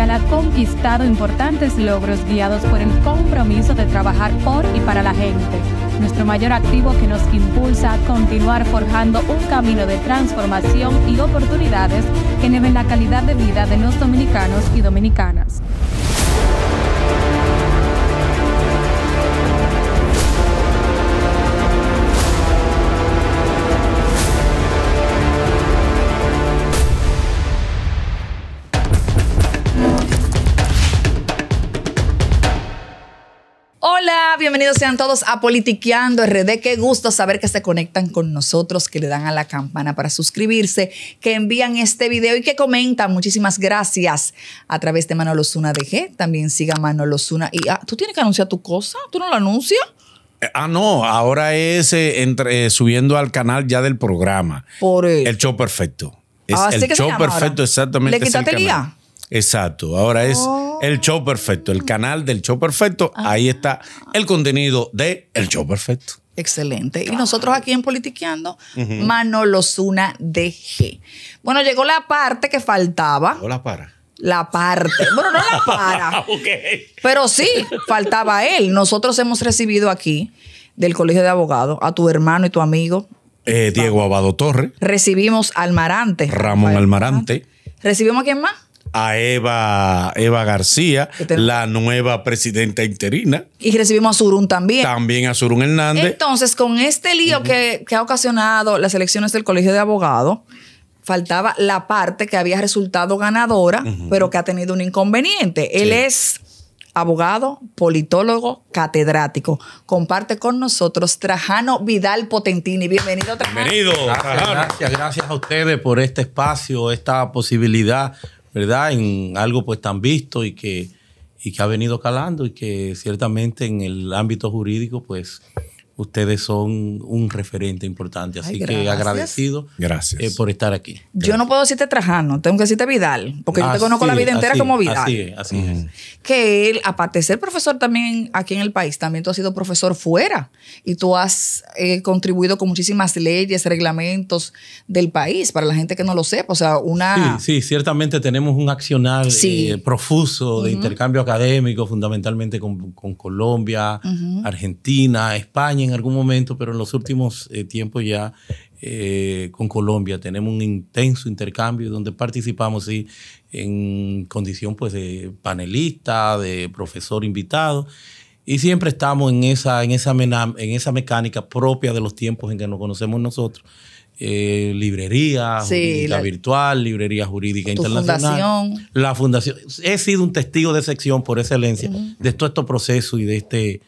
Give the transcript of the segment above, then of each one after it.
ha conquistado importantes logros guiados por el compromiso de trabajar por y para la gente, nuestro mayor activo que nos impulsa a continuar forjando un camino de transformación y oportunidades que eleven la calidad de vida de los dominicanos y dominicanas. bienvenidos sean todos a Politiqueando RD. Qué gusto saber que se conectan con nosotros, que le dan a la campana para suscribirse, que envían este video y que comentan. Muchísimas gracias a través de Manolo Zuna DG. También siga Manolo Zuna. Y ah, tú tienes que anunciar tu cosa, tú no lo anuncias. Eh, ah, no, ahora es eh, entre, eh, subiendo al canal ya del programa. Por El show perfecto. Es ah, el show perfecto, exactamente. ¿Le quitaste el, día. Exacto. Ahora es oh. el show perfecto, el canal del show perfecto. Ahí está ah. el contenido de El Show Perfecto. Excelente. Y nosotros aquí en Politiqueando, uh Manolo Zuna Bueno, llegó la parte que faltaba. Llegó la para. La parte. Bueno, no la para. Pero sí, faltaba él. Nosotros hemos recibido aquí del Colegio de Abogados a tu hermano y tu amigo. Eh, Diego Abado Torres Recibimos Almarante. Ramón Almarante. ¿Recibimos a quién más? a Eva, Eva García, la nueva presidenta interina. Y recibimos a Surún también. También a Surún Hernández. Entonces, con este lío que, ha ocasionado las elecciones del Colegio de Abogados, faltaba la parte que había resultado ganadora, pero que ha tenido un inconveniente. Él es abogado, politólogo, catedrático. Comparte con nosotros Trajano Vidal Potentini. Bienvenido, Trajano. Bienvenido. gracias a ustedes por este espacio, esta posibilidad ¿verdad? En algo pues tan visto y que, y que ha venido calando y que ciertamente en el ámbito jurídico pues ustedes son un referente importante. Así que agradecido eh, por estar aquí. Yo no puedo decirte Trajano, tengo que decirte Vidal, porque yo te conozco la vida entera como Vidal. Así así Que él, aparte de ser profesor también aquí en el país, también tú has sido profesor fuera y tú has eh, contribuido con muchísimas leyes, reglamentos del país, para la gente que no lo sepa. O sea, una... Sí, ciertamente tenemos un accionar eh, profuso de intercambio académico, fundamentalmente con, Colombia, Argentina, España, en en algún momento, pero en los últimos eh, tiempos ya eh, con Colombia tenemos un intenso intercambio donde participamos sí, en condición pues, de panelista, de profesor invitado. Y siempre estamos en esa, en, esa en esa mecánica propia de los tiempos en que nos conocemos nosotros. Eh, librería la, virtual, librería jurídica internacional. La fundación. He sido un testigo de sección por excelencia de todo este proceso y de este,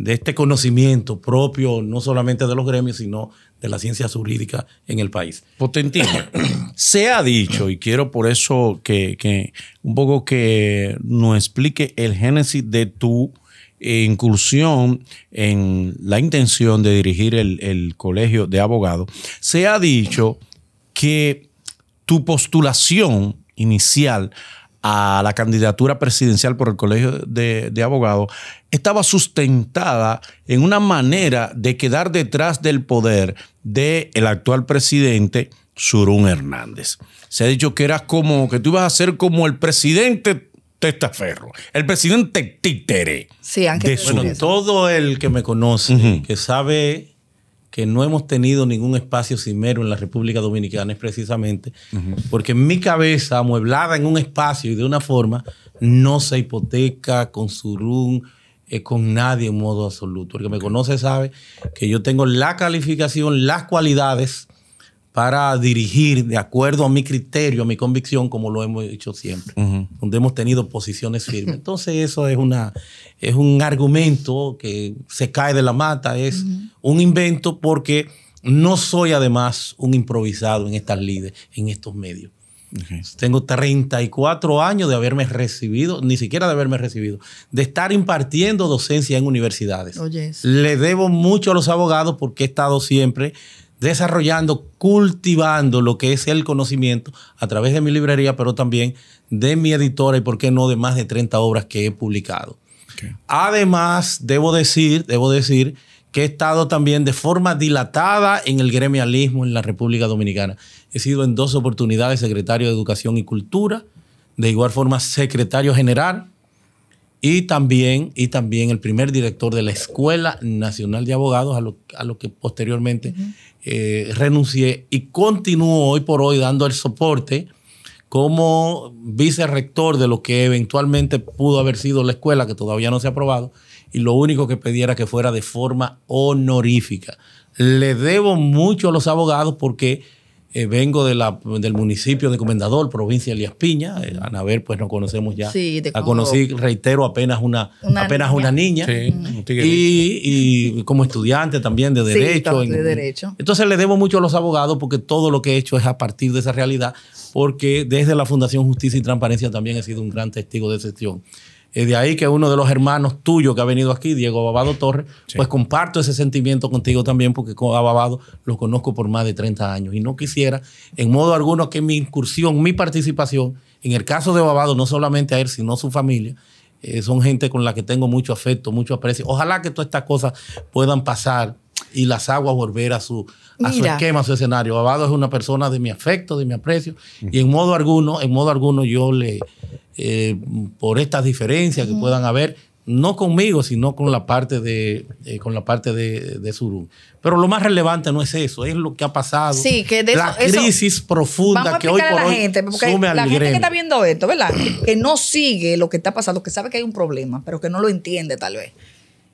de este conocimiento propio, no solamente de los gremios, sino de la ciencia jurídica en el país. Potentino. Se ha dicho, y quiero por eso que, un poco que nos explique el génesis de tu eh, incursión en la intención de dirigir el, el colegio de abogados. Se ha dicho que tu postulación inicial a la candidatura presidencial por el Colegio de, Abogados estaba sustentada en una manera de quedar detrás del poder del el actual presidente Surún Hernández. Se ha dicho que eras como, que tú ibas a ser como el presidente testaferro, el presidente títere. Sí, de todo el que me conoce, que sabe que no hemos tenido ningún espacio cimero en la República Dominicana es precisamente porque mi cabeza, amueblada en un espacio y de una forma, no se hipoteca con su eh, con nadie en modo absoluto. El que me conoce sabe que yo tengo la calificación, las cualidades para dirigir de acuerdo a mi criterio, a mi convicción, como lo hemos hecho siempre donde hemos tenido posiciones firmes. Entonces eso es, una, es un argumento que se cae de la mata, es un invento porque no soy además un improvisado en estas lides, en estos medios. Tengo 34 años de haberme recibido, ni siquiera de haberme recibido, de estar impartiendo docencia en universidades. Le debo mucho a los abogados porque he estado siempre desarrollando, cultivando lo que es el conocimiento a través de mi librería, pero también de mi editora y por qué no de más de 30 obras que he publicado. Además, debo decir, debo decir que he estado también de forma dilatada en el gremialismo en la República Dominicana. He sido en dos oportunidades secretario de Educación y Cultura, de igual forma secretario general y también, y también el primer director de la Escuela Nacional de Abogados, a lo, que posteriormente eh, renuncié y continúo hoy por hoy dando el soporte como vicerrector de lo que eventualmente pudo haber sido la escuela, que todavía no se ha aprobado, y lo único que pediera que fuera de forma honorífica. Le debo mucho a los abogados porque eh, vengo de la, del municipio de Comendador, provincia de Elías Piña. A eh, Anabel, pues nos conocemos ya. Sí, conocí, reitero, apenas una, apenas una niña. Sí, y, como estudiante también de derecho. de derecho. Entonces le debo mucho a los abogados porque todo lo que he hecho es a partir de esa realidad, porque desde la Fundación Justicia y Transparencia también he sido un gran testigo de excepción. Eh, de ahí que uno de los hermanos tuyos que ha venido aquí, Diego Babado Torres, pues comparto ese sentimiento contigo también, porque con Babado lo conozco por más de 30 años. Y no quisiera, en modo alguno, que mi incursión, mi participación, en el caso de Babado, no solamente a él, sino a su familia, eh, son gente con la que tengo mucho afecto, mucho aprecio. Ojalá que todas estas cosas puedan pasar y las aguas volver a su, esquema, a su escenario. Babado es una persona de mi afecto, de mi aprecio, y en modo alguno, en modo alguno yo le, eh, por estas diferencias que puedan haber, no conmigo, sino con la parte de, eh, con la parte de, Surum. Pero lo más relevante no es eso, es lo que ha pasado. Sí, que de la crisis profunda que hoy por hoy gente, la gente que está viendo esto, ¿verdad? Que no sigue lo que está pasando, que sabe que hay un problema, pero que no lo entiende tal vez.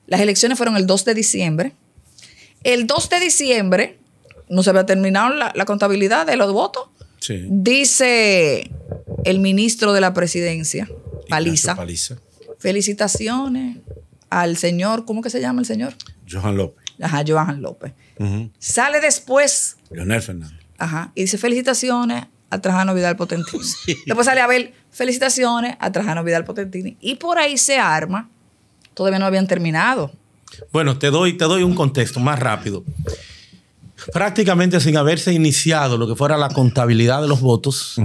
Las elecciones fueron el 2 de diciembre. El 2 de diciembre no se había terminado la, la contabilidad de los votos. Sí. Dice el ministro de la presidencia, Paliza. Paliza. Felicitaciones al señor, ¿cómo que se llama el señor? Johan López. Ajá, Johan López. Sale después. Leonel Fernández. Ajá. Y dice felicitaciones a Trajano Vidal Potentini. Después sale Abel, felicitaciones a Trajano Vidal Potentini. Y por ahí se arma. Todavía no habían terminado. Bueno, te doy, te doy un contexto más rápido. Prácticamente sin haberse iniciado lo que fuera la contabilidad de los votos,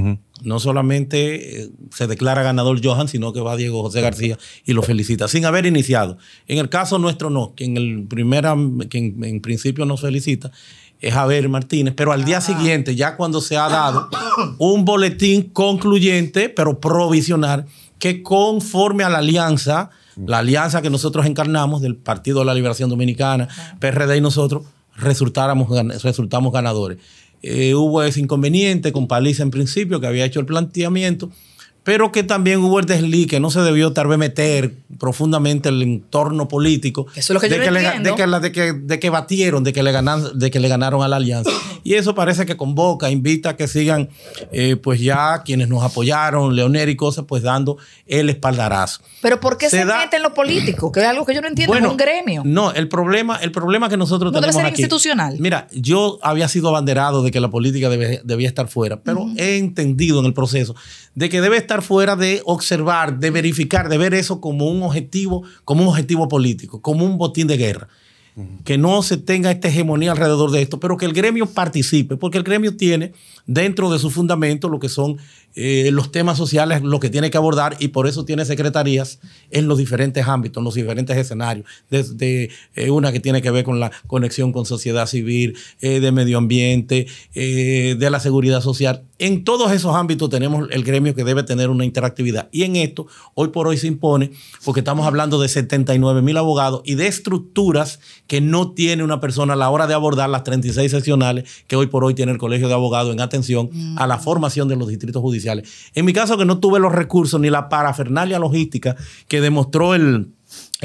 no solamente eh, se declara ganador Johan, sino que va Diego José García y lo felicita, sin haber iniciado. En el caso nuestro no, quien en, el primera, que en, principio nos felicita es Javier Martínez, pero al día ah. siguiente, ya cuando se ha dado un boletín concluyente, pero provisional, que conforme a la alianza, la alianza que nosotros encarnamos del Partido de la Liberación Dominicana, PRD y nosotros, resultamos ganadores. Eh, hubo ese inconveniente con Paliza en principio, que había hecho el planteamiento, pero que también hubo el desliz, que no se debió tal vez meter profundamente el entorno político. de que de que batieron, de que, le ganan, de que le ganaron a la alianza. Y eso parece que convoca, invita a que sigan, eh, pues ya quienes nos apoyaron, Leonel y cosas, pues dando el espaldarazo. Pero ¿por qué se, da... en lo político Que es algo que yo no entiendo, es un gremio. No, el problema, el problema que nosotros no tenemos debe ser institucional. Mira, yo había sido abanderado de que la política debía estar fuera, pero he entendido en el proceso de que debe estar fuera de observar, de verificar, de ver eso como un objetivo, como un objetivo político, como un botín de guerra que no se tenga esta hegemonía alrededor de esto, pero que el gremio participe, porque el gremio tiene dentro de su fundamento lo que son eh, los temas sociales, lo que tiene que abordar y por eso tiene secretarías en los diferentes ámbitos, en los diferentes escenarios, desde eh, una que tiene que ver con la conexión con sociedad civil, eh, de medio ambiente, de la seguridad social, en todos esos ámbitos tenemos el gremio que debe tener una interactividad. Y en esto, hoy por hoy se impone, porque estamos hablando de 79 mil abogados y de estructuras que no tiene una persona a la hora de abordar las 36 seccionales que hoy por hoy tiene el Colegio de Abogados en atención a la mm. formación de los distritos judiciales. En mi caso, que no tuve los recursos ni la parafernalia logística que demostró el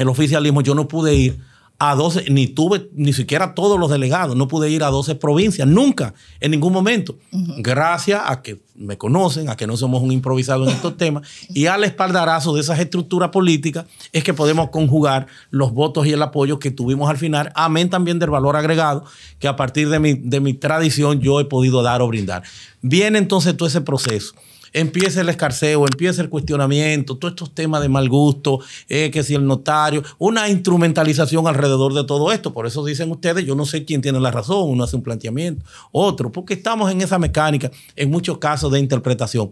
oficialismo, yo no pude ir a 12, ni tuve ni siquiera todos los delegados, no pude ir a 12 provincias, nunca, en ningún momento. Gracias a que me conocen, a que no somos un improvisado en estos temas, y al espaldarazo de esas estructuras políticas es que podemos conjugar los votos y el apoyo que tuvimos al final, amén también del valor agregado que a partir de mi, de mi tradición yo he podido dar o brindar. Viene entonces todo ese proceso empieza el escarceo, empieza el cuestionamiento, todos estos temas de mal gusto, eh, que si el notario, una instrumentalización alrededor de todo esto. Por eso dicen ustedes, yo no sé quién tiene la razón, uno hace un planteamiento, otro, porque estamos en esa mecánica, en muchos casos de interpretación.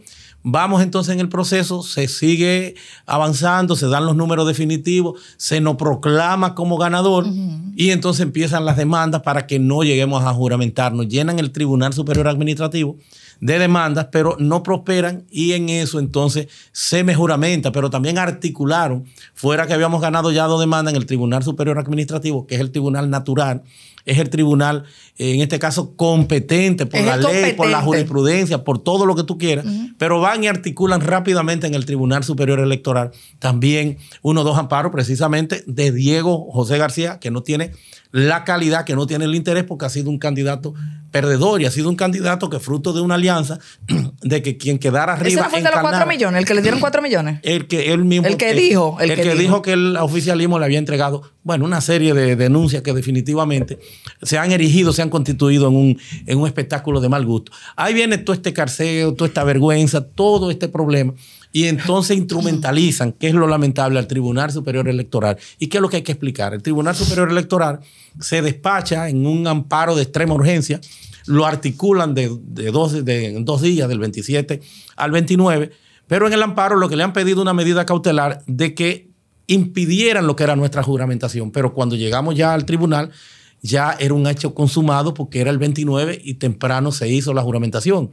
Vamos entonces en el proceso, se sigue avanzando, se dan los números definitivos, se nos proclama como ganador y entonces empiezan las demandas para que no lleguemos a juramentarnos. Llenan el Tribunal Superior Administrativo de demandas, pero no prosperan y en eso entonces se mejoramenta, pero también articularon, fuera que habíamos ganado ya dos demandas en el Tribunal Superior Administrativo, que es el Tribunal Natural es el tribunal, eh, en este caso, competente por la ley, por la jurisprudencia, por todo lo que tú quieras, pero van y articulan rápidamente en el Tribunal Superior Electoral también uno o dos amparos precisamente de Diego José García, que no tiene la calidad, que no tiene el interés porque ha sido un candidato perdedor y ha sido un candidato que fruto de una alianza de que quien quedara arriba. ¿Ese no fue de los 4 millones? ¿El que le dieron cuatro millones? El que él mismo. El que dijo. El, que, dijo. que el oficialismo le había entregado bueno, una serie de denuncias que definitivamente se han erigido, se han constituido en un, espectáculo de mal gusto. Ahí viene todo este carceo, toda esta vergüenza, todo este problema. Y entonces instrumentalizan, que es lo lamentable, al Tribunal Superior Electoral. ¿Y qué es lo que hay que explicar? El Tribunal Superior Electoral se despacha en un amparo de extrema urgencia, lo articulan de, de dos, de, dos días, del 27 al 29, pero en el amparo lo que le han pedido una medida cautelar de que impidieran lo que era nuestra juramentación. Pero cuando llegamos ya al tribunal, ya era un hecho consumado porque era el 29 y temprano se hizo la juramentación.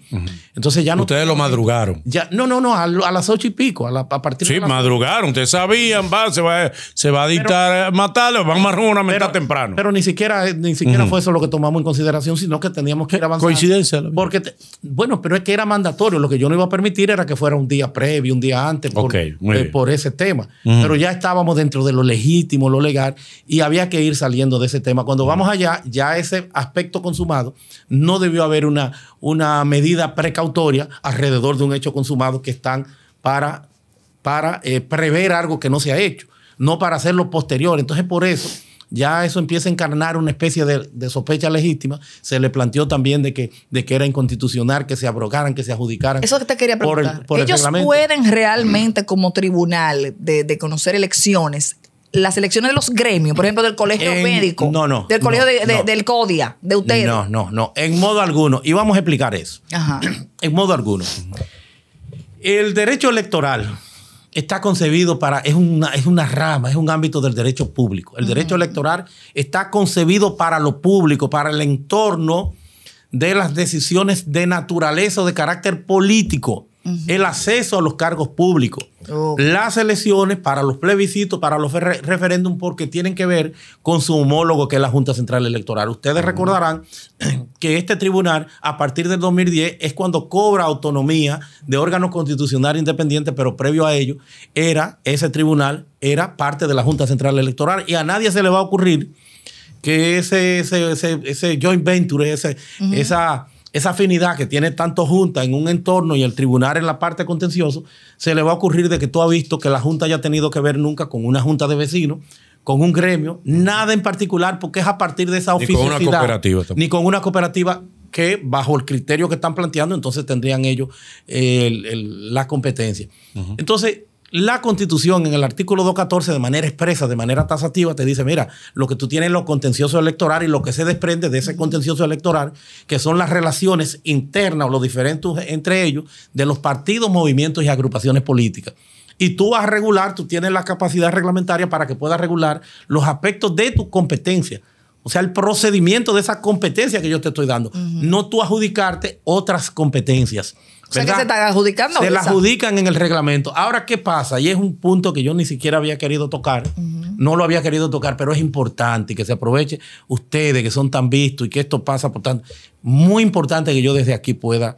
Entonces ya no. Ustedes lo madrugaron. Ya, no, no, no, a, las ocho y pico, a, partir sí, Sí, madrugaron. Ustedes sabían, va, se va, a dictar pero, eh, matarlo, van a juramentar pero, temprano. Pero ni siquiera, eh, ni siquiera fue eso lo que tomamos en consideración, sino que teníamos que ir avanzando. Coincidencia. Porque, bueno, pero es que era mandatorio. Lo que yo no iba a permitir era que fuera un día previo, un día antes, por, eh, por ese tema. Pero ya estábamos dentro de lo legítimo, lo legal, y había que ir saliendo de ese tema. Cuando vamos allá, ya ese aspecto consumado, no debió haber una, una medida precautoria alrededor de un hecho consumado que están para, para eh, prever algo que no se ha hecho, no para hacerlo posterior. Entonces, por eso ya eso empieza a encarnar una especie de, sospecha legítima. Se le planteó también de que, de que era inconstitucional que se abrogaran, que se adjudicaran. Eso que te quería preguntar. ¿Ellos pueden realmente, como tribunal de, conocer elecciones, las elecciones de los gremios, por ejemplo, del colegio médico. Del colegio del CODIA, de ustedes. No, no, no. En modo alguno. Y vamos a explicar eso. En modo alguno. El derecho electoral está concebido para, es una, es una rama, es un ámbito del derecho público. El derecho electoral está concebido para lo público, para el entorno de las decisiones de naturaleza o de carácter político el acceso a los cargos públicos, las elecciones para los plebiscitos, para los referéndums, porque tienen que ver con su homólogo que es la Junta Central Electoral. Ustedes recordarán que este tribunal, a partir del 2010, es cuando cobra autonomía de órgano constitucional independiente, pero previo a ello, era ese tribunal, era parte de la Junta Central Electoral y a nadie se le va a ocurrir que ese, ese, joint venture, ese, esa esa afinidad que tiene tanto junta en un entorno y el tribunal en la parte contencioso, se le va a ocurrir de que tú has visto que la junta haya tenido que ver nunca con una junta de vecinos, con un gremio, nada en particular, porque es a partir de esa oficina. Ni con una cooperativa. Ni con una cooperativa que bajo el criterio que están planteando, entonces tendrían ellos eh, la competencia. Entonces, la Constitución en el artículo 214 de manera expresa, de manera tasativa, te dice, mira, lo que tú tienes es lo contencioso electoral y lo que se desprende de ese contencioso electoral, que son las relaciones internas o los diferentes entre ellos de los partidos, movimientos y agrupaciones políticas. Y tú vas a regular, tú tienes la capacidad reglamentaria para que puedas regular los aspectos de tu competencia. O sea, el procedimiento de esa competencia que yo te estoy dando. No tú adjudicarte otras competencias se adjudicando. la adjudican en el reglamento. Ahora, ¿qué pasa? Y es un punto que yo ni siquiera había querido tocar. No lo había querido tocar, pero es importante que se aproveche ustedes que son tan vistos y que esto pasa por tanto. Muy importante que yo desde aquí pueda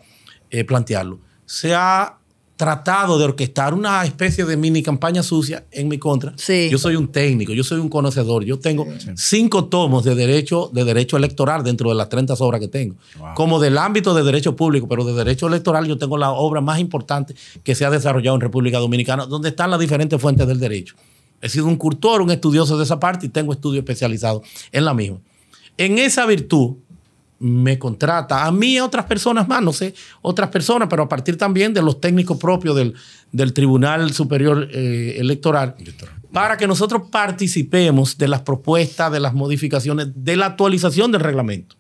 eh, plantearlo. Se ha tratado de orquestar una especie de mini campaña sucia en mi contra. Yo soy un técnico, yo soy un conocedor, yo tengo cinco tomos de derecho, de derecho electoral dentro de las 30 obras que tengo. Como del ámbito de derecho público, pero de derecho electoral yo tengo la obra más importante que se ha desarrollado en República Dominicana, donde están las diferentes fuentes del derecho. He sido un cultor, un estudioso de esa parte y tengo estudios especializados en la misma. En esa virtud, me contrata, a mí y a otras personas más, no sé, otras personas, pero a partir también de los técnicos propios del, Tribunal Superior eh, Electoral, para que nosotros participemos de las propuestas, de las modificaciones, de la actualización del reglamento.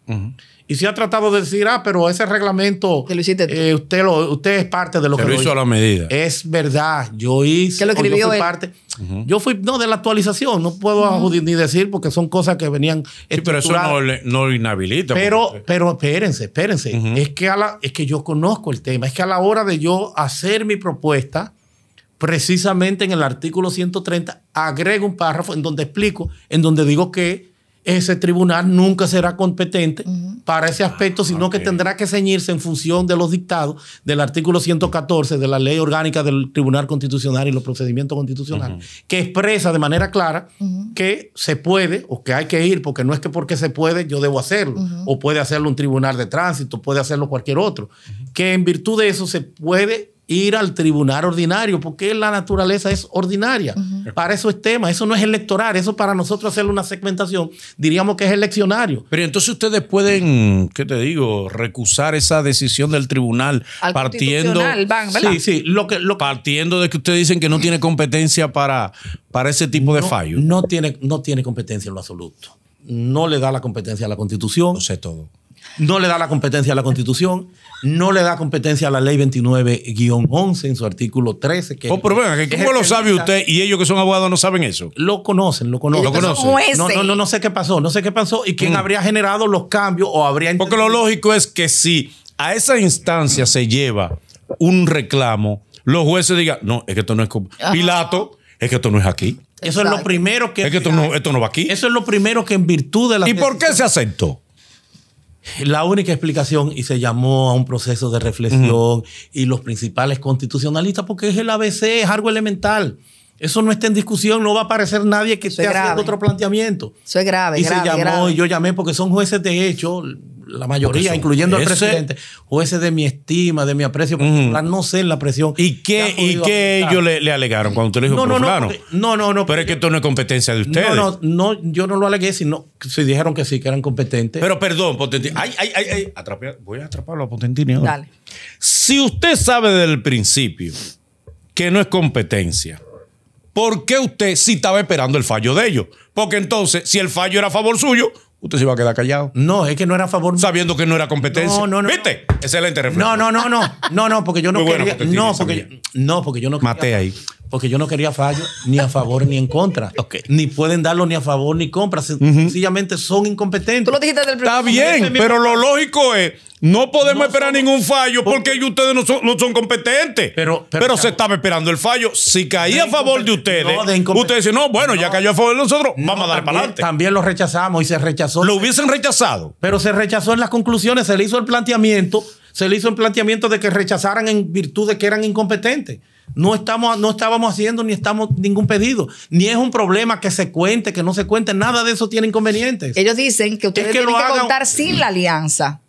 Y se ha tratado de decir, ah, pero ese reglamento, lo eh, usted, usted es parte de lo que lo hizo, a la medida. Es verdad, yo hice, lo escribió yo parte. Yo fui, no, de la actualización, no puedo ni decir porque son cosas que venían. Sí, pero eso no, inhabilita. Pero, pero espérense, espérense. es, que es que yo conozco el tema, es que a la hora de yo hacer mi propuesta, precisamente en el artículo 130, agrego un párrafo en donde explico, en donde digo que ese tribunal nunca será competente para ese aspecto, sino ah, que tendrá que ceñirse en función de los dictados del artículo 114 de la ley orgánica del Tribunal Constitucional y los procedimientos constitucionales, que expresa de manera clara que se puede o que hay que ir, porque no es que porque se puede yo debo hacerlo, o puede hacerlo un tribunal de tránsito, puede hacerlo cualquier otro, que en virtud de eso se puede ir al tribunal ordinario, porque la naturaleza es ordinaria. Para eso es tema, eso no es electoral, eso para nosotros hacer una segmentación, diríamos que es eleccionario. Pero entonces ustedes pueden, ¿qué te digo?, recusar esa decisión del tribunal partiendo Sí, sí, lo que, lo, partiendo de que ustedes dicen que no tiene competencia para, para ese tipo de fallo No tiene, no tiene competencia en lo absoluto. No le da la competencia a la Constitución. No sé todo. No le da la competencia a la Constitución no le da competencia a la ley 29-11 en su artículo 13. Que oh, ¿cómo lo sabe usted y ellos que son abogados no saben eso? Lo conocen, lo conocen. No, no, no, sé qué pasó, no sé qué pasó y quién mm. habría generado los cambios o habría... Porque lo lógico es que si a esa instancia se lleva un reclamo, los jueces digan, no, es que esto no es... Pilato, es que esto no es aquí. Eso es lo primero que... Es que esto no, esto no va aquí. Eso es lo primero que en virtud de la... ¿Y por qué se aceptó? La única explicación, y se llamó a un proceso de reflexión y los principales constitucionalistas, porque es el ABC, es algo elemental. Eso no está en discusión, no va a aparecer nadie que esté haciendo otro planteamiento. Eso es grave. Y se llamó y yo llamé porque son jueces de hecho, la mayoría, incluyendo al presidente, jueces de mi estima, de mi aprecio, para no ser la presión. ¿Y qué, y qué ellos le, alegaron cuando usted le dijo, no, no, no, no, no, no. Pero es que esto no es competencia de ustedes. No, no, yo no lo alegué, sino si dijeron que sí, que eran competentes. Pero perdón, Potentini. Ay, ay, ay, voy a atraparlo a Potentini ahora. Dale. Si usted sabe desde el principio que no es competencia, ¿por qué usted sí estaba esperando el fallo de ellos? Porque entonces, si el fallo era a favor suyo, usted se iba a quedar callado. No, es que no era a favor. Sabiendo que no era competencia. No, no, no. ¿Viste? Excelente reflexión. No, no, no, no. No, no, porque yo no quería. no, porque, yo no quería. Maté ahí porque yo no quería fallo ni a favor ni en contra. Okay. Ni pueden darlo ni a favor ni contra. Sencillamente son incompetentes. Tú lo dijiste del Está bien, pero lo lógico es. No podemos esperar ningún fallo porque ustedes no son, competentes. Pero, se estaba esperando el fallo. Si caía a favor de ustedes, ustedes dicen, no, bueno, ya cayó a favor de nosotros, vamos a dar para adelante. También lo rechazamos y se rechazó. Lo hubiesen rechazado. Pero se rechazó en las conclusiones, se le hizo el planteamiento, se le hizo el planteamiento de que rechazaran en virtud de que eran incompetentes. No, estamos, no estábamos haciendo ni estamos ningún pedido. Ni es un problema que se cuente, que no se cuente. Nada de eso tiene inconvenientes. Ellos dicen que ustedes tienen que contar sin la alianza.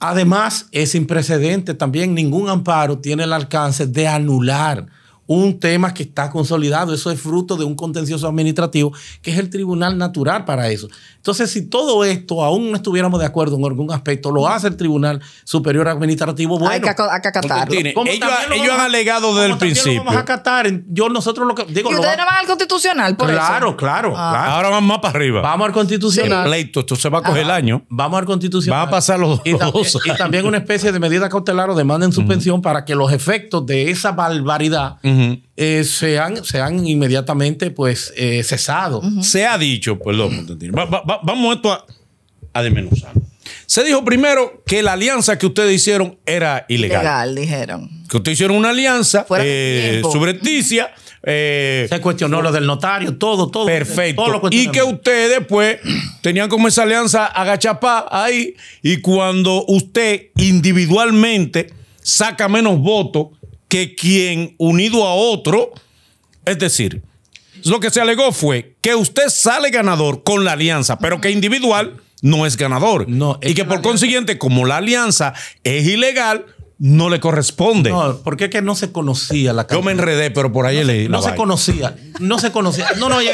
Además, es sin precedente también. Ningún amparo tiene el alcance de anular un tema que está consolidado. Eso es fruto de un contencioso administrativo, que es el tribunal natural para eso. Entonces, si todo esto aún no estuviéramos de acuerdo en algún aspecto, lo hace el Tribunal Superior Administrativo. Bueno, hay que, acatarlo. Ellos, han alegado desde el principio. vamos a acatar. Yo, nosotros lo Digo, ¿Y ustedes no van al constitucional, por claro, eso? Claro, ah. claro. Ahora vamos más para arriba. Vamos al constitucional. El pleito, esto se va a coger el año. Vamos al constitucional. va a pasar los, dos. Y también una especie de medida cautelar o demanda en suspensión para que los efectos de esa barbaridad. Eh, se, han, inmediatamente pues eh, cesado. Se ha dicho, perdón, vamos esto a, a desmenuzar. Se dijo primero que la alianza que ustedes hicieron era ilegal. dijeron. Que ustedes hicieron una alianza eh, subrepticia. Eh, se cuestionó lo del notario, todo, todo. Perfecto. y que ustedes, pues, tenían como esa alianza agachapá ahí. Y cuando usted individualmente saca menos votos que quien unido a otro, es decir, lo que se alegó fue que usted sale ganador con la alianza, pero que individual no es ganador. y que, por consiguiente, como la alianza es ilegal, no le corresponde. No, porque es que no se conocía la cantidad Yo me enredé, pero por ahí leí. No se conocía, no se conocía. No, no, y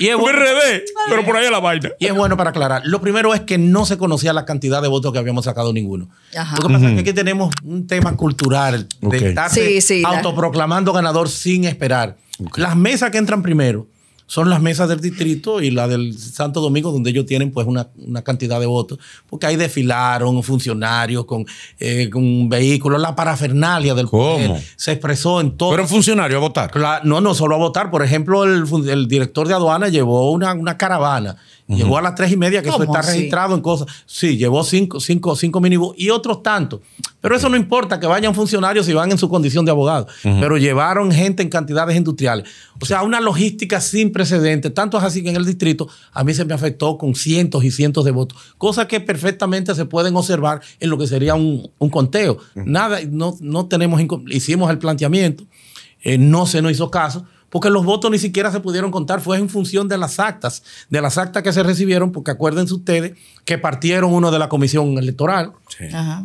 Me enredé, pero por ahí la vaina. Y es bueno para aclarar. Lo primero es que no se conocía la cantidad de votos que habíamos sacado ninguno. Ajá. Lo que pasa es que aquí tenemos un tema cultural de estar autoproclamando ganador sin esperar. Las mesas que entran primero son las mesas del distrito y la del Santo Domingo, donde ellos tienen pues una, cantidad de votos, porque ahí desfilaron funcionarios con, eh, con vehículos, la parafernalia del poder se expresó en todo. pero funcionarios a votar? no, no solo a votar. Por ejemplo, el, director de aduana llevó una, caravana. Llegó a las tres y media, que eso está registrado en cosas. Sí, llevó cinco, cinco, cinco minibus y otros tantos. Pero eso no importa que vayan funcionarios y van en su condición de abogado. Pero llevaron gente en cantidades industriales. O sea, una logística sin precedentes. Tanto así que en el distrito a mí se me afectó con cientos y cientos de votos. Cosas que perfectamente se pueden observar en lo que sería un, conteo. Nada, no, no tenemos, hicimos el planteamiento, eh, no se nos hizo caso porque los votos ni siquiera se pudieron contar, fue en función de las actas, de las actas que se recibieron, porque acuérdense ustedes que partieron uno de la comisión electoral,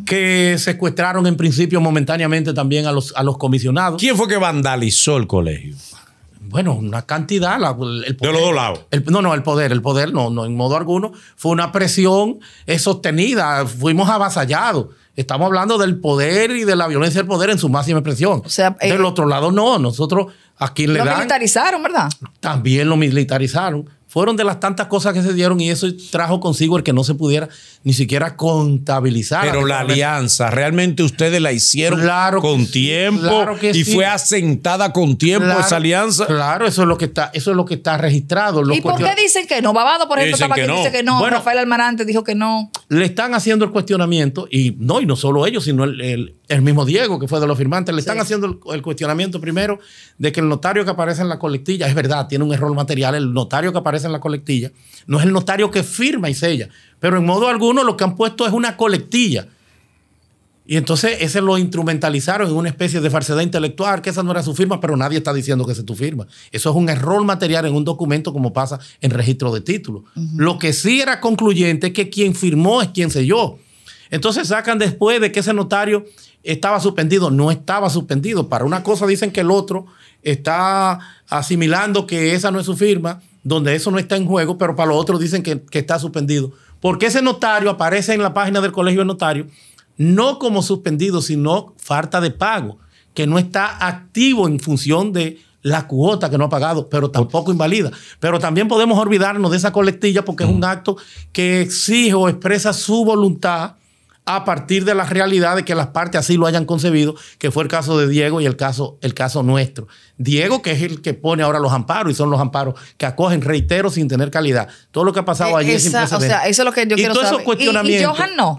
que secuestraron en principio momentáneamente también a los, a los comisionados. ¿Quién fue que vandalizó el colegio? bueno, una cantidad. el poder, de los dos lados. no, no, el poder, el poder, no, no, en modo alguno. Fue una presión sostenida, fuimos avasallados. Estamos hablando del poder y de la violencia del poder en su máxima expresión. del eh, otro lado, no. Nosotros ¿A le lo militarizaron, ¿verdad? También lo militarizaron. Fueron de las tantas cosas que se dieron y eso trajo consigo el que no se pudiera ni siquiera contabilizar. Pero la alianza, realmente ustedes la hicieron con tiempo claro y sí. fue asentada con tiempo esa alianza. Claro, eso es lo que está, eso es lo que está registrado. ¿Y por qué dicen que no? Babado, por ejemplo, que dice que no. Rafael Almarante dijo que no. Le están haciendo el cuestionamiento y no, y no solo ellos, sino el el mismo Diego, que fue de los firmantes, le están haciendo el, cuestionamiento primero de que el notario que aparece en la colectilla, es verdad, tiene un error material, el notario que aparece en la colectilla no es el notario que firma y sella, pero en modo alguno lo que han puesto es una colectilla. Y entonces ese lo instrumentalizaron en una especie de falsedad intelectual, que esa no era su firma, pero nadie está diciendo que es tu firma. Eso es un error material en un documento como pasa en registro de título. Lo que sí era concluyente es que quien firmó es quien selló. Entonces sacan después de que ese notario estaba suspendido, no estaba suspendido. Para una cosa dicen que el otro está asimilando que esa no es su firma, donde eso no está en juego, pero para lo otro dicen que, está suspendido. Porque ese notario aparece en la página del Colegio de Notarios no como suspendido, sino falta de pago, que no está activo en función de la cuota que no ha pagado, pero tampoco invalida. Pero también podemos olvidarnos de esa colectilla porque es un mm. acto que exige o expresa su voluntad a partir de la realidad de que las partes así lo hayan concebido, que fue el caso de Diego y el caso, el caso nuestro. Diego, que es el que pone ahora los amparos, y son los amparos que acogen, reitero, sin tener calidad. Todo lo que ha pasado eh, allí es O sea, eso es lo que yo quiero saber. y Johan no.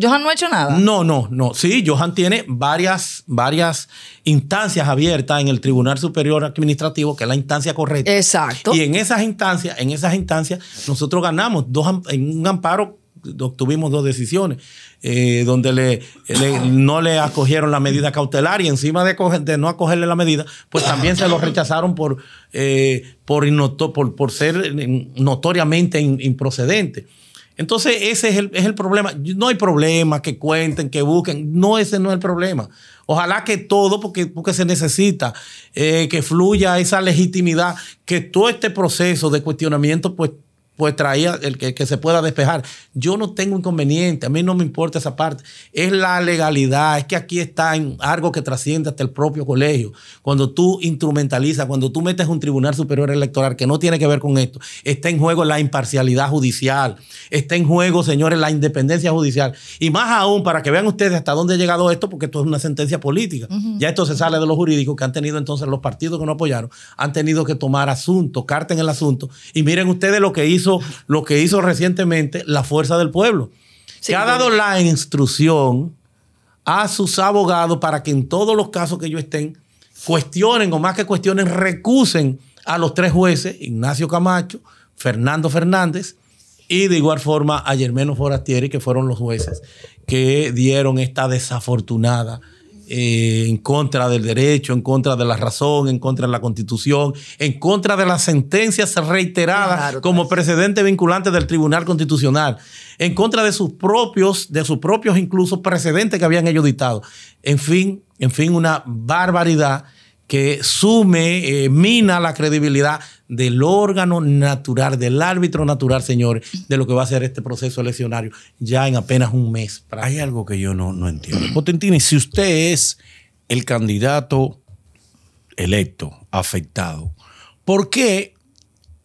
Johan no ha hecho nada. No, no, no. Sí, Johan tiene varias, varias instancias abiertas en el Tribunal Superior Administrativo, que es la instancia correcta. Exacto. Y en esas instancias, en esas instancias, nosotros ganamos dos, en un amparo tuvimos dos decisiones eh, donde le, no le acogieron la medida cautelar y encima de, no acogerle la medida, pues también se lo rechazaron por, eh, por, por, ser notoriamente improcedente. Entonces ese es el, problema. No hay problema que cuenten, que busquen. No, ese no es el problema. Ojalá que todo, porque, porque se necesita eh, que fluya esa legitimidad, que todo este proceso de cuestionamiento pues pues traía el que, se pueda despejar. Yo no tengo inconveniente, a mí no me importa esa parte. Es la legalidad, es que aquí está en algo que trasciende hasta el propio colegio. Cuando tú instrumentalizas, cuando tú metes un tribunal superior electoral que no tiene que ver con esto, está en juego la imparcialidad judicial, está en juego, señores, la independencia judicial. Y más aún, para que vean ustedes hasta dónde ha llegado esto, porque esto es una sentencia política. Ya esto se sale de los jurídicos que han tenido entonces los partidos que no apoyaron, han tenido que tomar asunto, carta en el asunto. Y miren ustedes lo que hizo lo que hizo recientemente la Fuerza del Pueblo, se que ha dado la instrucción a sus abogados para que en todos los casos que ellos estén, cuestionen o más que cuestionen, recusen a los tres jueces, Ignacio Camacho, Fernando Fernández y de igual forma a Germeno Forastieri, que fueron los jueces que dieron esta desafortunada eh, en contra del derecho, en contra de la razón, en contra de la constitución, en contra de las sentencias reiteradas como precedentes precedente vinculante del Tribunal Constitucional, en contra de sus propios, de sus propios incluso precedentes que habían ellos dictado. En fin, en fin, una barbaridad que sume, eh, mina la credibilidad del órgano natural, del árbitro natural, señores, de lo que va a ser este proceso eleccionario ya en apenas un mes. Hay algo que yo no, no entiendo. Potentini, si usted es el candidato electo, afectado, ¿por qué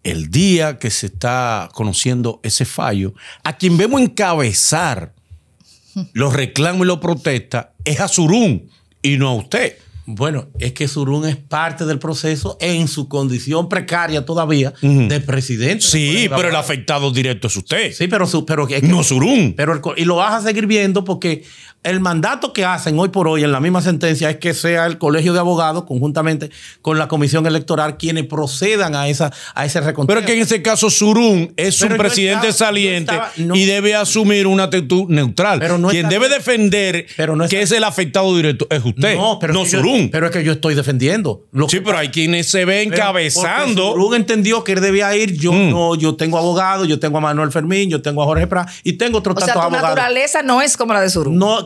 el día que se está conociendo ese fallo, a quien vemos encabezar los reclamos y los protestas es a Zurún y no a usted? Bueno, es que Surún es parte del proceso en su condición precaria todavía de presidente. Sí, pero el afectado directo es usted. Sí, pero, pero que, no Surún. Pero y lo vas a seguir viendo porque el mandato que hacen hoy por hoy en la misma sentencia es que sea el Colegio de Abogados conjuntamente con la Comisión Electoral quienes procedan a esa a ese recon. Pero es que en ese caso Surún es un presidente saliente y debe asumir una actitud neutral. Quien debe defender que es el afectado directo es usted. No, pero Surún. Pero es que yo estoy defendiendo. sí, pero hay quienes se ven encabezando. Surún entendió que él debía ir. Yo mm. no, yo tengo abogado, yo tengo a Manuel Fermín, yo tengo a Jorge Prat y tengo otros tantos abogados. O naturaleza no es como la de Surún. no.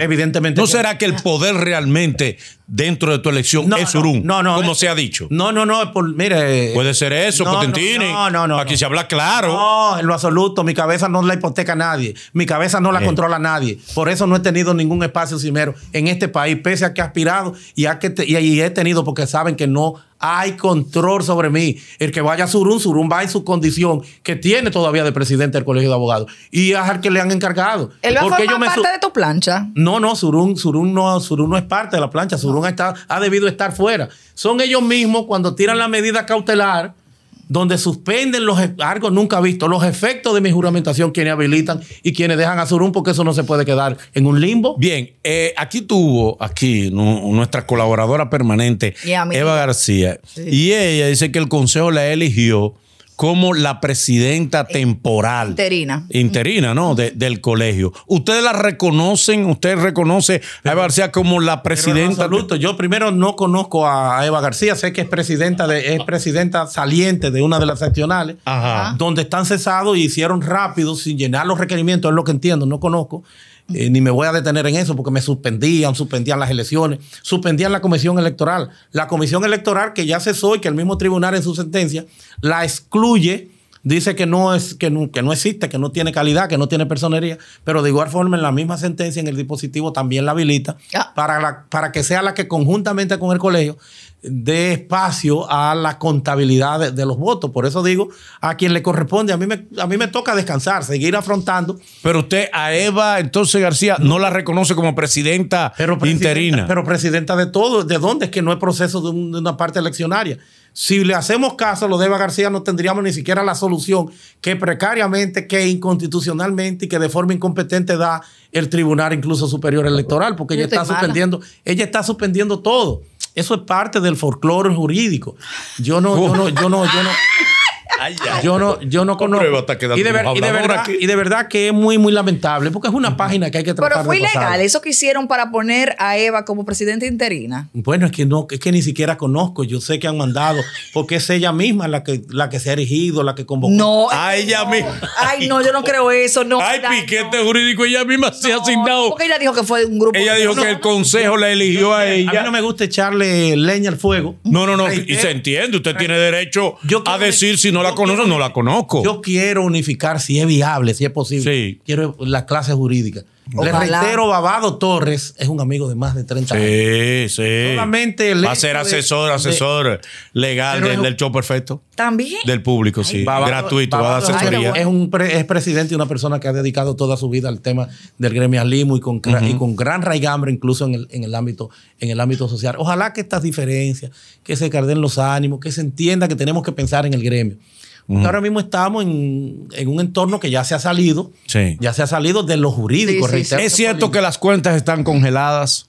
evidentemente. ¿No será que el poder realmente dentro de tu elección es Urum, como eh, se ha dicho. No, no, no, mire. Eh, Puede ser eso, Potentini. No, no, no. Aquí se habla claro. No, en lo absoluto, mi cabeza no la hipoteca nadie, mi cabeza no la controla nadie. Por eso no he tenido ningún espacio cimero en este país, pese a que he aspirado y, que y he tenido porque saben que no hay control sobre mí. El que vaya a Surún, Surún va en su condición que tiene todavía de presidente del Colegio de Abogados y es al que le han encargado. ¿Él va me parte de tu plancha? No, no Surún, Surun no, no es parte de la plancha. Surún ha debido estar fuera. Son ellos mismos cuando tiran la medida cautelar donde suspenden los e, algo nunca visto, los efectos de mi juramentación, quienes habilitan y quienes dejan a Surum, porque eso no se puede quedar en un limbo. Bien, eh, aquí tuvo, aquí, nuestra colaboradora permanente, Eva García, y ella dice que el Consejo la eligió como la presidenta eh, temporal. Interina. Interina, ¿no? del colegio. ¿Ustedes la reconocen? ¿Usted reconoce a Eva García como la presidenta? Absoluto. Yo primero no conozco a Eva García, sé que es presidenta, de, es presidenta saliente de una de las seccionales, donde están cesados y hicieron rápido, sin llenar los requerimientos, es lo que entiendo, no conozco. Eh, ni me voy a detener en eso porque me suspendían, suspendían las elecciones, suspendían la comisión electoral. La comisión electoral que ya cesó y que el mismo tribunal en su sentencia la excluye, dice que no, es, que no, existe, que no tiene calidad, que no tiene personería, pero de igual forma en la misma sentencia en el dispositivo también la habilita ah. para, para que sea la que conjuntamente con el colegio de espacio a la contabilidad de, los votos. Por eso digo, a quien le corresponde, a mí, me, a mí me toca descansar, seguir afrontando. Pero usted a Eva, entonces García, no la reconoce como presidenta, interina. Pero presidenta de todo, ¿de dónde? Es que no es proceso de, una parte eleccionaria. Si le hacemos caso a lo de Eva García, no tendríamos ni siquiera la solución que precariamente, que inconstitucionalmente y que de forma incompetente da el Tribunal incluso Superior Electoral, porque ella está, suspendiendo, ella está suspendiendo todo. Eso es parte del folclore jurídico. Yo no, yo no, yo no, yo no. yo no, yo no conozco. Y de, verdad, que es muy, muy lamentable, porque es una página que hay que tratar Pero fue ilegal eso que hicieron para poner a Eva como presidenta interina. Bueno, es que no, es que ni siquiera conozco. Yo sé que han mandado, porque es ella misma la que, la que se ha erigido, la que convocó. a ella misma. Ay, no, yo no creo eso. No, Ay, piquete jurídico, ella misma se ha asignado. Porque ella dijo que fue un grupo. Ella dijo que el consejo la eligió a ella. A mí no me gusta echarle leña al fuego. No, no, no. Y se eh. entiende, usted tiene derecho a decir si no la con conozco, no la conozco. Yo quiero unificar si es viable, si es posible. Quiero la clase jurídica. Le reitero, Babado Torres es un amigo de más de 30 años. Sí, sí. Solamente Va a ser asesor, asesor legal del, show perfecto. También. Del público, sí. Gratuito, va a dar asesoría. Es, un presidente y una persona que ha dedicado toda su vida al tema del gremialismo y con, y con gran raigambre incluso en el, ámbito, en el ámbito social. Ojalá que estas diferencias, que se carden los ánimos, que se entienda que tenemos que pensar en el gremio. Ahora mismo estamos en, un entorno que ya se ha salido, ya se ha salido de lo jurídico. ¿Es cierto que las cuentas están congeladas?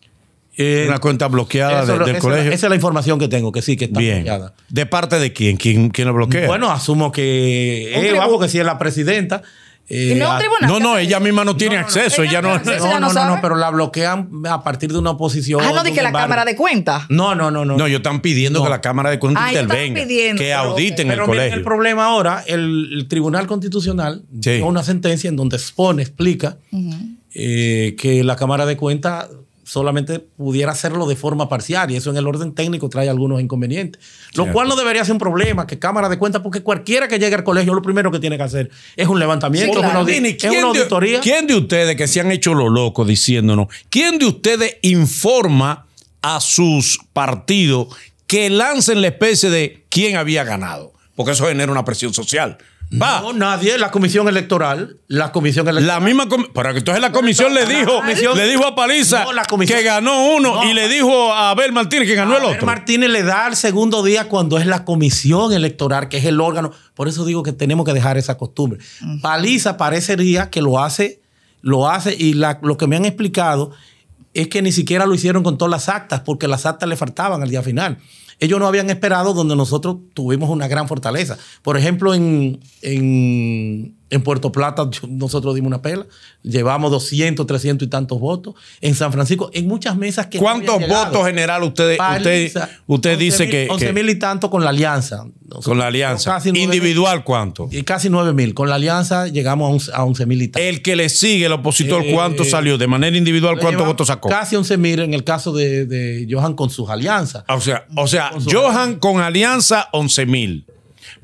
Eh, una cuenta bloqueada del colegio. Esa es la información que tengo, que sí, que está bloqueada. ¿De parte de quién? ¿Quién, quién lo bloquea? Bueno, asumo que, eh, vamos, que si es la presidenta, eh, no, no, ella misma no tiene acceso. Ella, no, no, no, pero la bloquean a partir de una oposición. Ah, no, de que la Cámara de Cuentas. No, no, no, no. No, yo están pidiendo que la Cámara de Cuentas ah, intervenga. que auditen el pero colegio. el problema ahora, el, Tribunal Constitucional sí. una sentencia en donde expone, explica eh, que la Cámara de Cuentas solamente pudiera hacerlo de forma parcial y eso en el orden técnico trae algunos inconvenientes. Lo cual no debería ser un problema, que Cámara de Cuentas, porque cualquiera que llegue al colegio lo primero que tiene que hacer es un levantamiento, una, auditoría. ¿Quién de ustedes que se han hecho lo loco diciéndonos, quién de ustedes informa a sus partidos que lancen la especie de quién había ganado? Porque eso genera una presión social. Mm. No, nadie, la comisión electoral. La comisión electoral. La misma Para que entonces la comisión le dijo, le dijo a Paliza que ganó uno y le dijo a Abel Martínez que ganó el otro. Abel Martínez le da el segundo día cuando es la comisión electoral, que es el órgano. Por eso digo que tenemos que dejar esa costumbre. Paliza parecería que lo hace, lo hace, y lo que me han explicado es que ni siquiera lo hicieron con todas las actas, porque las actas le faltaban al día final ellos no habían esperado donde nosotros tuvimos una gran fortaleza. Por ejemplo, en, en en Puerto Plata nosotros dimos una pela, llevamos 200, 300 y tantos votos. En San Francisco, en muchas mesas que... ¿Cuántos votos general usted, usted, usted dice que... 11 mil y tanto con la alianza. con la alianza. ¿Individual cuánto? Y casi 9 mil. Con la alianza llegamos a 11 mil y tanto. El que le sigue, el opositor, eh, ¿cuánto salió? De manera individual, ¿cuántos votos sacó? Casi 11.000 mil en el caso de, Johan con sus alianzas. Ah, o sea, o sea Johan con alianza 11.000 mil.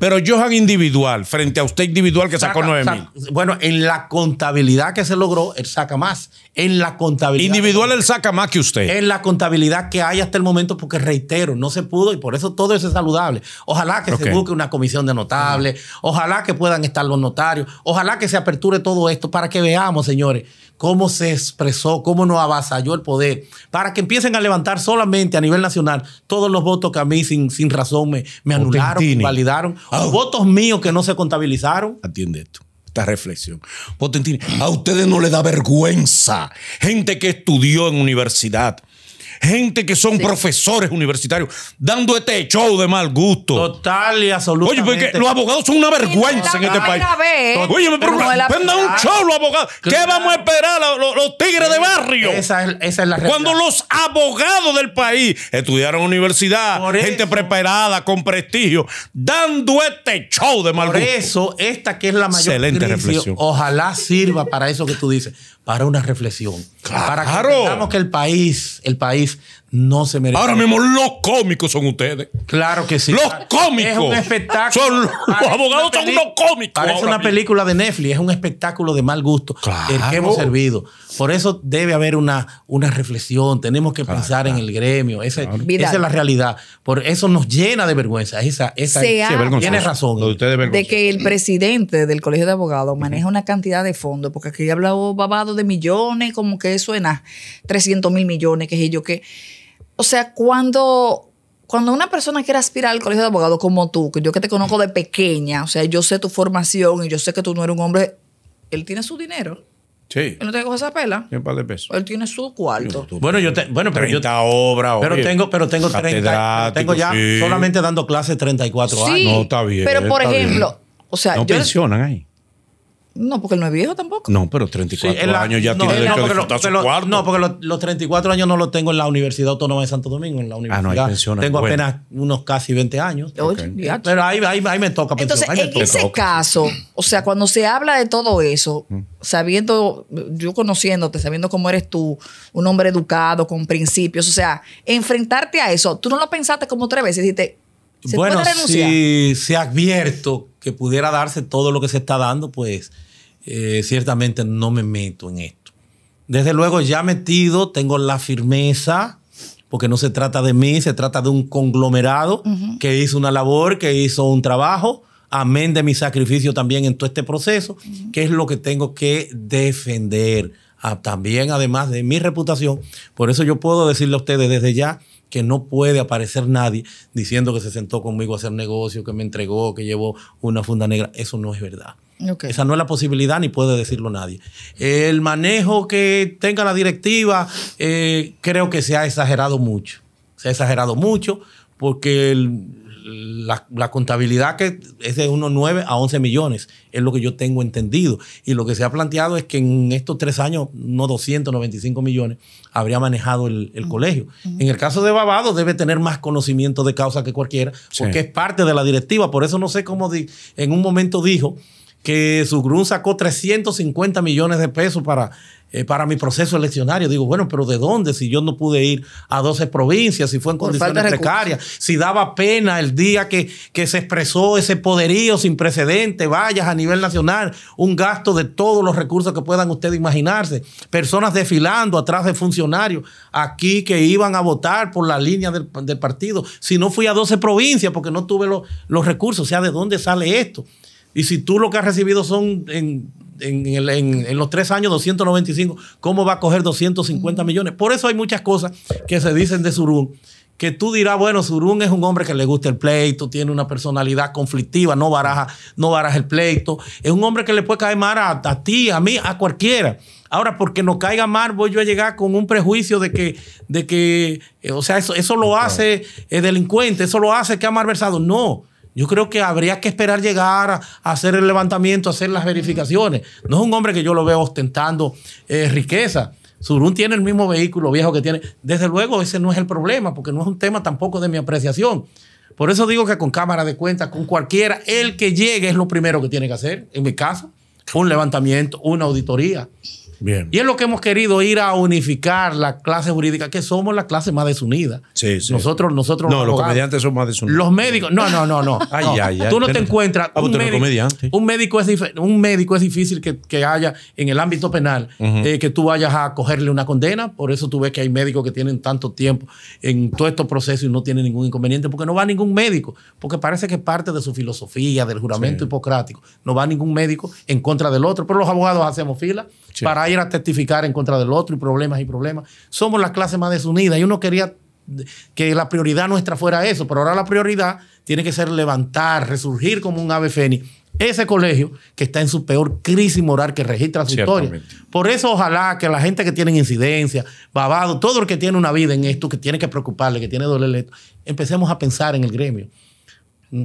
Pero Johan individual, frente a usted individual que sacó nueve Bueno, en la contabilidad que se logró, él saca más. En la contabilidad. Individual, él saca más que usted. En la contabilidad que hay hasta el momento, porque reitero, no se pudo y por eso todo eso es saludable. Ojalá que se busque una comisión de notables, ojalá que puedan estar los notarios, ojalá que se aperture todo esto para que veamos, señores, cómo se expresó, cómo nos avasalló el poder, para que empiecen a levantar solamente a nivel nacional todos los votos que a mí sin, razón me, anularon, me validaron, ah. votos míos que no se contabilizaron. Atiende esto esta reflexión. a ustedes no les da vergüenza. Gente que estudió en universidad, gente que son profesores universitarios, dando este show de mal gusto. Total y absolutamente. Oye, porque los abogados son una vergüenza en este país. Oye, me vendan un show los abogados. ¿Qué vamos a esperar los, tigres de barrio? Esa es, la realidad. Cuando los abogados del país estudiaron universidad, gente preparada, con prestigio, dando este show de mal gusto. eso, esta que es la mayor Excelente reflexión. ojalá sirva para eso que tú dices para una reflexión. Para que entendamos que el país, el país no se merecen. Ahora mismo los cómicos son ustedes. Claro que sí. Los cómicos. Es un espectáculo. Son, los abogados son los cómicos. Parece una película de Netflix, es un espectáculo de mal gusto claro. el que hemos servido. Por eso debe haber una, una reflexión, tenemos que pensar en el gremio, esa, es la realidad. Por eso nos llena de vergüenza. Esa, esa tiene razón. de, que el presidente del Colegio de Abogados maneja una cantidad de fondos, porque aquí hablado babado de millones, como que suena 300 mil millones, que es yo que o sea, cuando, cuando una persona quiere aspirar al colegio de abogados como tú, que yo que te conozco de pequeña, o sea, yo sé tu formación y yo sé que tú no eres un hombre, él tiene su dinero. Sí. Él no te coge esa pela. un par de pesos. Él tiene su cuarto. bueno, yo te, bueno, pero 30 yo obras, pero tengo, pero tengo tengo ya solamente dando clases 34 años. No, está bien. Pero por ejemplo, o sea, no pensionan ahí. No, porque él no es viejo tampoco. No, pero 34 años ya tiene no, porque No, los 34 años no los tengo en la Universidad Autónoma de Santo Domingo, en la ah, universidad. tengo apenas unos casi 20 años. Pero ahí, me toca Entonces, en ese caso, o sea, cuando se habla de todo eso, mm. sabiendo, yo conociéndote, sabiendo cómo eres tú, un hombre educado, con principios, o sea, enfrentarte a eso, tú no lo pensaste como tres veces y dijiste, bueno, si se ha que pudiera darse todo lo que se está dando, pues eh, ciertamente no me meto en esto. Desde luego ya metido, tengo la firmeza, porque no se trata de mí, se trata de un conglomerado que hizo una labor, que hizo un trabajo, amén de mi sacrificio también en todo este proceso, que es lo que tengo que defender. Ah, también, además de mi reputación, por eso yo puedo decirle a ustedes desde ya, que no puede aparecer nadie diciendo que se sentó conmigo a hacer negocio, que me entregó, que llevó una funda negra. Eso no es verdad. Esa no es la posibilidad ni puede decirlo nadie. El manejo que tenga la directiva eh, creo que se ha exagerado mucho. Se ha exagerado mucho porque el, la, contabilidad que es de unos 9 a 11 millones, es lo que yo tengo entendido. Y lo que se ha planteado es que en estos tres años, no 295 millones, habría manejado el, colegio. En el caso de Babado, debe tener más conocimiento de causa que cualquiera, porque es parte de la directiva. Por eso no sé cómo en un momento dijo que su grun sacó 350 millones de pesos para eh, para mi proceso eleccionario. Digo, bueno, pero ¿de dónde? Si yo no pude ir a 12 provincias, si fue en condiciones precarias, si daba pena el día que, se expresó ese poderío sin precedente, vayas a nivel nacional, un gasto de todos los recursos que puedan ustedes imaginarse, personas desfilando atrás de funcionarios aquí que iban a votar por la línea del, partido. Si no fui a 12 provincias porque no tuve los recursos, o sea, ¿de dónde sale esto? Y si tú lo que has recibido son en en, los tres años 295, ¿cómo va a coger 250 millones? Por eso hay muchas cosas que se dicen de Surún, que tú dirás, bueno, Surún es un hombre que le gusta el pleito, tiene una personalidad conflictiva, no baraja, no baraja el pleito, es un hombre que le puede caer mal a, ti, a mí, a cualquiera. Ahora, porque no caiga mal, voy yo a llegar con un prejuicio de que, de que eh, o sea, eso, eso lo hace eh, delincuente, eso lo hace que ha malversado. No. Yo creo que habría que esperar llegar a, hacer el levantamiento, a hacer las verificaciones. No es un hombre que yo lo veo ostentando eh, riqueza. Surún tiene el mismo vehículo viejo que tiene. Desde luego, ese no es el problema, porque no es un tema tampoco de mi apreciación. Por eso digo que con cámara de cuenta, con cualquiera, el que llegue es lo primero que tiene que hacer, en mi caso, un levantamiento, una auditoría. Y es lo que hemos querido ir a unificar la clase jurídica, que somos la clase más desunida. Nosotros, nosotros. los, comediantes son más desunidos. Los médicos. No, no, no, no. Tú no te encuentras. Ah, un, médico, comediante. un es un médico es difícil que, haya en el ámbito penal eh, que tú vayas a cogerle una condena. Por eso tú ves que hay médicos que tienen tanto tiempo en todo estos proceso y no tienen ningún inconveniente, porque no va ningún médico, porque parece que parte de su filosofía, del juramento hipocrático, no va ningún médico en contra del otro. Pero los abogados hacemos fila para ir a testificar en contra del otro y problemas y problemas. Somos la clase más desunida y uno quería que la prioridad nuestra fuera eso, pero ahora la prioridad tiene que ser levantar, resurgir como un ave fénix. Ese colegio que está en su peor crisis moral que registra su historia. Por eso ojalá que la gente que tiene incidencia, babado, todo el que tiene una vida en esto, que tiene que preocuparle, que tiene dolerle esto, empecemos a pensar en el gremio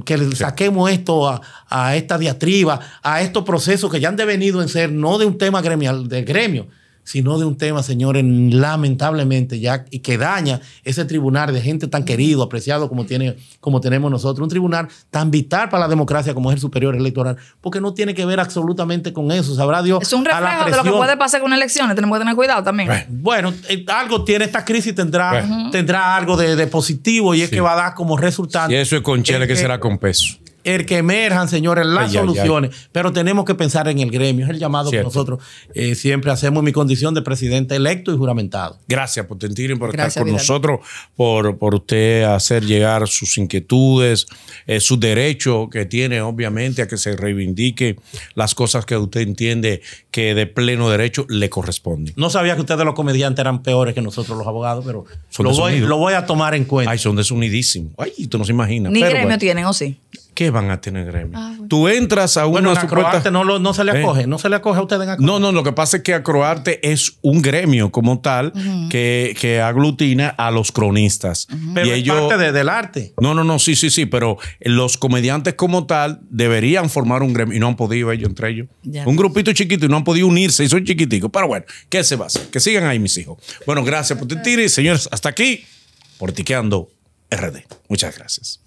que le saquemos esto a, a, esta diatriba, a estos procesos que ya han devenido en ser no de un tema gremial, de gremio, sino de un tema, señores, lamentablemente ya, y que daña ese tribunal de gente tan querido, apreciado como, tiene, como tenemos nosotros, un tribunal tan vital para la democracia como es el Superior Electoral, porque no tiene que ver absolutamente con eso, sabrá Dios. Es un reflejo de lo que puede pasar con elecciones, tenemos que tener cuidado también. Bueno, eh, algo tiene esta crisis, tendrá, tendrá algo de, positivo y es que va a dar como resultado Y eso es con chile eh, que eh, será con peso el que emerjan, señores, las soluciones. Pero tenemos que pensar en el gremio. Es el llamado que nosotros eh, siempre hacemos en mi condición de presidente electo y juramentado. Gracias, Potentino, por estar con nosotros, por, por usted hacer llegar sus inquietudes, eh, su derecho que tiene, obviamente, a que se reivindique las cosas que usted entiende que de pleno derecho le corresponden. No sabía que ustedes los comediantes eran peores que nosotros los abogados, pero lo voy, a tomar en cuenta. Ay, son desunidísimos. Ay, tú no se imaginas. Ni gremio tienen, ¿o sí? ¿Qué van a tener gremio? Ah, Tú entras a una, bueno, a no, se le eh. acoge, no se le acoge a ustedes en Acroarte. No, no, lo que pasa es que Acroarte es un gremio como tal que, aglutina a los cronistas. Pero y es parte del arte. No, no, no, sí, sí, sí, pero los comediantes como tal deberían formar un gremio y no han podido ellos entre ellos. Un grupito chiquito y no han podido unirse y son chiquiticos. Pero bueno, ¿qué se va a hacer? Que sigan ahí mis hijos. Bueno, gracias por tu tiro, señores, hasta aquí, portiqueando RD. Muchas gracias.